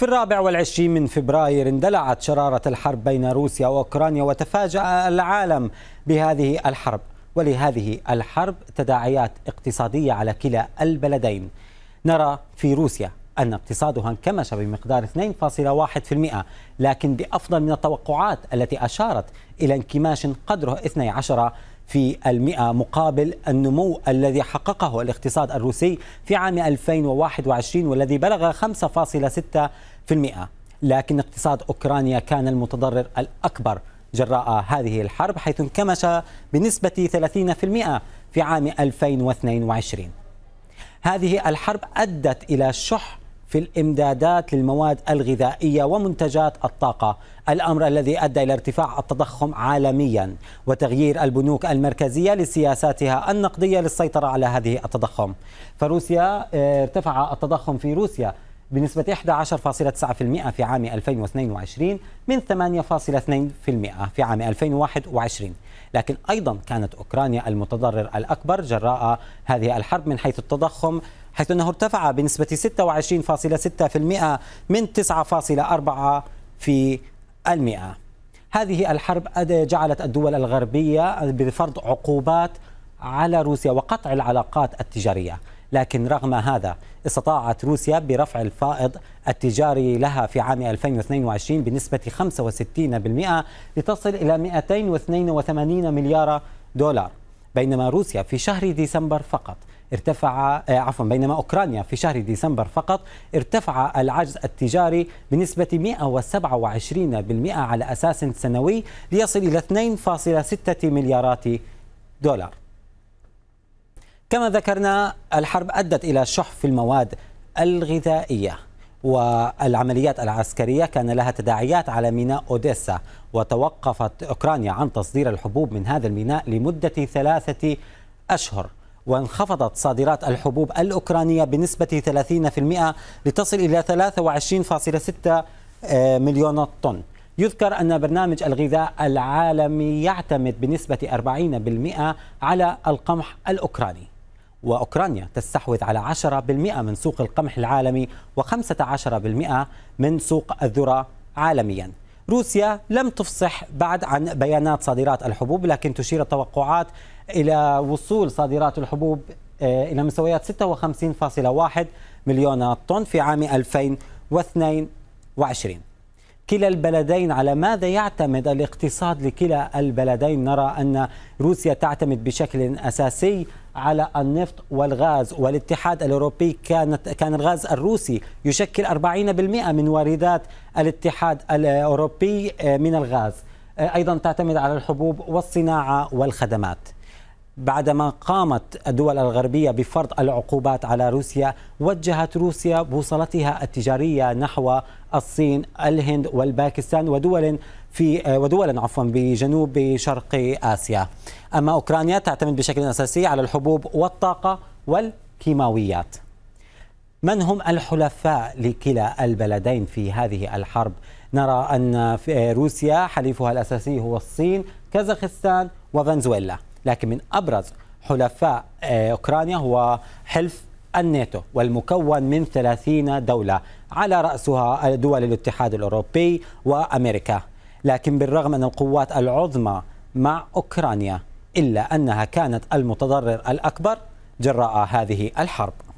في الرابع والعشرين من فبراير اندلعت شرارة الحرب بين روسيا وأوكرانيا وتفاجأ العالم بهذه الحرب ولهذه الحرب تداعيات اقتصادية على كلا البلدين نرى في روسيا أن اقتصادها انكمش بمقدار 2.1% لكن بأفضل من التوقعات التي أشارت إلى انكماش قدره 12 في المئة مقابل النمو الذي حققه الاقتصاد الروسي في عام 2021 والذي بلغ 5.6% لكن اقتصاد أوكرانيا كان المتضرر الأكبر جراء هذه الحرب حيث انكمش بنسبة 30% في عام 2022 هذه الحرب أدت إلى شح في الامدادات للمواد الغذائيه ومنتجات الطاقه، الامر الذي ادى الى ارتفاع التضخم عالميا وتغيير البنوك المركزيه لسياساتها النقديه للسيطره على هذه التضخم. فروسيا آه، ارتفع التضخم في روسيا بنسبة 11.9% في عام 2022 من 8.2% في عام 2021 لكن أيضا كانت أوكرانيا المتضرر الأكبر جراء هذه الحرب من حيث التضخم حيث أنه ارتفع بنسبة 26.6% من 9.4 في المئة هذه الحرب جعلت الدول الغربية بفرض عقوبات على روسيا وقطع العلاقات التجارية لكن رغم هذا استطاعت روسيا برفع الفائض التجاري لها في عام 2022 بنسبة 65% لتصل إلى 282 مليار دولار بينما روسيا في شهر ديسمبر فقط ارتفع آه، عفوا بينما أوكرانيا في شهر ديسمبر فقط ارتفع العجز التجاري بنسبة 127% على أساس سنوي ليصل إلى 2.6 مليارات دولار كما ذكرنا الحرب أدت إلى شح في المواد الغذائية والعمليات العسكرية كان لها تداعيات على ميناء أوديسا وتوقفت أوكرانيا عن تصدير الحبوب من هذا الميناء لمدة ثلاثة أشهر وانخفضت صادرات الحبوب الأوكرانية بنسبة 30% لتصل إلى 23.6 آه، مليون طن يذكر أن برنامج الغذاء العالمي يعتمد بنسبة 40% على القمح الأوكراني وأوكرانيا تستحوذ على 10% من سوق القمح العالمي و15% من سوق الذرة عالمياً روسيا لم تفصح بعد عن بيانات صادرات الحبوب لكن تشير التوقعات إلى وصول صادرات الحبوب آه، إلى مستويات 56.1 مليون طن في عام 2022 كلا البلدين على ماذا يعتمد الاقتصاد لكلا البلدين نرى أن روسيا تعتمد بشكل أساسي على النفط والغاز والاتحاد الأوروبي كانت كان الغاز الروسي يشكل 40% من واردات الاتحاد الأوروبي آه، من الغاز آه، أيضا تعتمد على الحبوب والصناعة والخدمات بعدما قامت الدول الغربية بفرض العقوبات على روسيا وجهت روسيا بوصلتها التجارية نحو الصين الهند والباكستان ودول في ودولا عفوا بجنوب شرق آسيا أما أوكرانيا تعتمد بشكل أساسي على الحبوب والطاقة والكيماويات من هم الحلفاء لكلا البلدين في هذه الحرب نرى أن روسيا حليفها الأساسي هو الصين كازاخستان وفنزويلا لكن من أبرز حلفاء آه، أوكرانيا هو حلف الناتو والمكون من 30 دولة على رأسها دول الاتحاد الأوروبي وأمريكا لكن بالرغم أن القوات العظمى مع أوكرانيا إلا أنها كانت المتضرر الأكبر جراء هذه الحرب